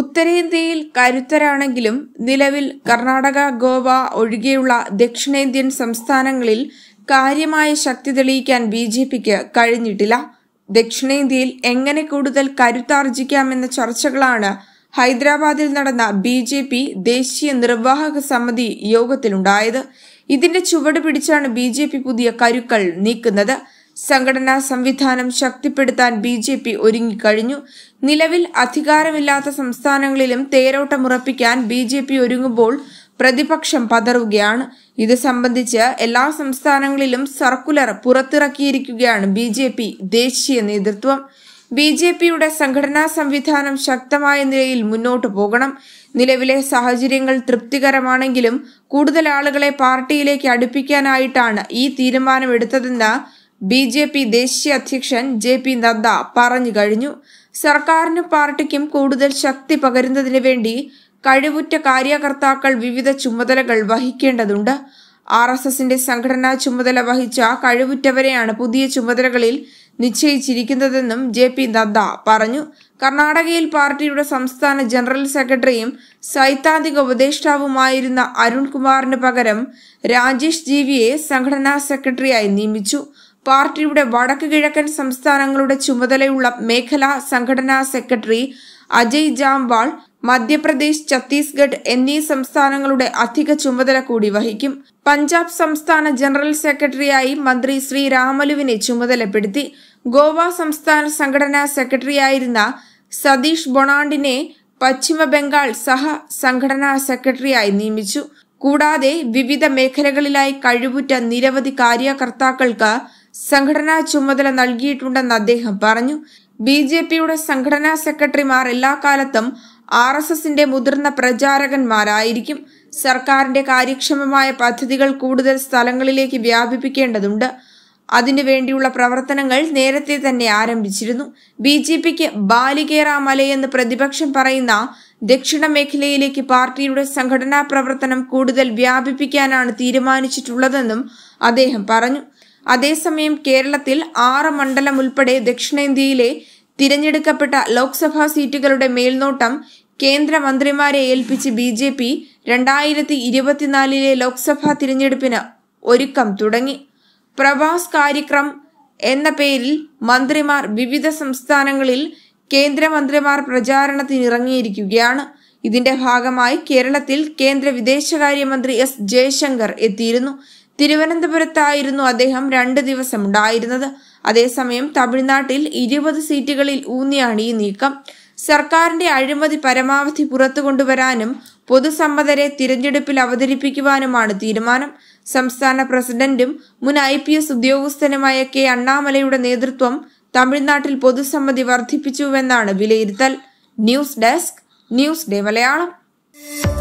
ഉത്തരേന്ത്യയിൽ കരുത്തരാണെങ്കിലും നിലവിൽ കർണാടക ഗോവ ഒഴികെയുള്ള ദക്ഷിണേന്ത്യൻ സംസ്ഥാനങ്ങളിൽ കാര്യമായ ശക്തി തെളിയിക്കാൻ ബി ജെ പിക്ക് കഴിഞ്ഞിട്ടില്ല ദക്ഷിണേന്ത്യയിൽ എങ്ങനെ കൂടുതൽ കരുത്താർജിക്കാമെന്ന ചർച്ചകളാണ് ഹൈദരാബാദിൽ നടന്ന ബി ജെ പി ദേശീയ നിർവാഹക സമിതി യോഗത്തിലുണ്ടായത് ഇതിന്റെ ചുവട് പിടിച്ചാണ് ബി ജെ പി പുതിയ കരുക്കൾ നീക്കുന്നത് സംഘടനാ സംവിധാനം ശക്തിപ്പെടുത്താൻ ബി ജെ പി ഒരുങ്ങിക്കഴിഞ്ഞു നിലവിൽ അധികാരമില്ലാത്ത സംസ്ഥാനങ്ങളിലും തേരോട്ടമുറപ്പിക്കാൻ ബി ജെ പി ഒരുങ്ങുമ്പോൾ പ്രതിപക്ഷം പതറുകയാണ് ഇത് സംബന്ധിച്ച് എല്ലാ സംസ്ഥാനങ്ങളിലും സർക്കുലർ പുറത്തിറക്കിയിരിക്കുകയാണ് ബി ജെ പി ദേശീയ നേതൃത്വം ബി ജെ പിയുടെ സംഘടനാ സംവിധാനം ശക്തമായ നിലയിൽ മുന്നോട്ടു പോകണം നിലവിലെ സാഹചര്യങ്ങൾ തൃപ്തികരമാണെങ്കിലും കൂടുതൽ ആളുകളെ പാർട്ടിയിലേക്ക് അടുപ്പിക്കാനായിട്ടാണ് ഈ തീരുമാനമെടുത്തതെന്ന് ബി ജെ പി ദേശീയ അധ്യക്ഷൻ ജെ പി നദ്ദ പറഞ്ഞു കഴിഞ്ഞു സർക്കാരിനും പാർട്ടിക്കും കൂടുതൽ ശക്തി പകരുന്നതിന് വേണ്ടി കഴിവുറ്റ കാര്യകർത്താക്കൾ വിവിധ ചുമതലകൾ വഹിക്കേണ്ടതുണ്ട് ആർ എസ് എസിന്റെ സംഘടനാ ചുമതല വഹിച്ച കഴിവുറ്റവരെയാണ് പുതിയ ചുമതലകളിൽ നിശ്ചയിച്ചിരിക്കുന്നതെന്നും ജെ പി നദ്ദ പറഞ്ഞു കർണാടകയിൽ പാർട്ടിയുടെ സംസ്ഥാന ജനറൽ സെക്രട്ടറിയും സൈദ്ധാന്തിക ഉപദേഷ്ടാവുമായിരുന്ന അരുൺകുമാറിന് പകരം രാജേഷ് ജീവിയെ സംഘടനാ സെക്രട്ടറിയായി നിയമിച്ചു പാർട്ടിയുടെ വടക്ക് കിഴക്കൻ സംസ്ഥാനങ്ങളുടെ ചുമതലയുള്ള മേഖലാ സംഘടനാ സെക്രട്ടറി അജയ് ജാംവാൾ മധ്യപ്രദേശ് ഛത്തീസ്ഗഡ് എന്നീ സംസ്ഥാനങ്ങളുടെ അധിക ചുമതല കൂടി വഹിക്കും പഞ്ചാബ് സംസ്ഥാന ജനറൽ സെക്രട്ടറിയായി മന്ത്രി ശ്രീ രാമലുവിനെ ചുമതലപ്പെടുത്തി ഗോവ സംസ്ഥാന സംഘടനാ സെക്രട്ടറിയായിരുന്ന സതീഷ് ബൊണാണ്ടിനെ പശ്ചിമ ബംഗാൾ സഹ സംഘടനാ സെക്രട്ടറിയായി നിയമിച്ചു കൂടാതെ വിവിധ മേഖലകളിലായി കഴിവുറ്റ നിരവധി കാര്യകർത്താക്കൾക്ക് സംഘടനാ ചുമതല നൽകിയിട്ടുണ്ടെന്ന് അദ്ദേഹം പറഞ്ഞു ബി ജെ പിയുടെ സംഘടനാ സെക്രട്ടറിമാർ എല്ലാ കാലത്തും ആർ എസ് എസിന്റെ മുതിർന്ന പ്രചാരകന്മാരായിരിക്കും സർക്കാരിന്റെ കാര്യക്ഷമമായ പദ്ധതികൾ കൂടുതൽ സ്ഥലങ്ങളിലേക്ക് വ്യാപിപ്പിക്കേണ്ടതുണ്ട് അതിനുവേണ്ടിയുള്ള പ്രവർത്തനങ്ങൾ നേരത്തെ തന്നെ ആരംഭിച്ചിരുന്നു ബി ജെ പിക്ക് ബാലികേറ മലയെന്ന് പ്രതിപക്ഷം പറയുന്ന ദക്ഷിണ മേഖലയിലേക്ക് പാർട്ടിയുടെ സംഘടനാ പ്രവർത്തനം കൂടുതൽ വ്യാപിപ്പിക്കാനാണ് തീരുമാനിച്ചിട്ടുള്ളതെന്നും അദ്ദേഹം പറഞ്ഞു അതേസമയം കേരളത്തിൽ ആറ് മണ്ഡലം ഉൾപ്പെടെ ദക്ഷിണേന്ത്യയിലെ തിരഞ്ഞെടുക്കപ്പെട്ട ലോക്സഭാ സീറ്റുകളുടെ മേൽനോട്ടം കേന്ദ്രമന്ത്രിമാരെ ഏൽപ്പിച്ച് ബി ജെ പി രണ്ടായിരത്തി ഇരുപത്തിനാലിലെ ലോക്സഭാ തിരഞ്ഞെടുപ്പിന് ഒരുക്കം തുടങ്ങി പ്രവാസ് കാര്യക്രം എന്ന പേരിൽ മന്ത്രിമാർ വിവിധ സംസ്ഥാനങ്ങളിൽ കേന്ദ്രമന്ത്രിമാർ പ്രചാരണത്തിനിറങ്ങിയിരിക്കുകയാണ് ഇതിന്റെ ഭാഗമായി കേരളത്തിൽ കേന്ദ്ര വിദേശകാര്യമന്ത്രി എസ് ജയശങ്കർ എത്തിയിരുന്നു തിരുവനന്തപുരത്തായിരുന്നു അദ്ദേഹം രണ്ട് ദിവസം ഉണ്ടായിരുന്നത് അതേസമയം തമിഴ്നാട്ടിൽ ഇരുപത് സീറ്റുകളിൽ ഊന്നിയാണ് ഈ നീക്കം സർക്കാരിന്റെ അഴിമതി പരമാവധി പുറത്തു കൊണ്ടുവരാനും പൊതുസമ്മതരെ തിരഞ്ഞെടുപ്പിൽ അവതരിപ്പിക്കുവാനുമാണ് തീരുമാനം സംസ്ഥാന പ്രസിഡന്റും മുൻ ഐ പി എസ് ഉദ്യോഗസ്ഥനുമായ കെ അണ്ണാമലയുടെ നേതൃത്വം തമിഴ്നാട്ടിൽ പൊതുസമ്മതി വർദ്ധിപ്പിച്ചുവെന്നാണ് വിലയിരുത്തൽ news desk news day Malayalam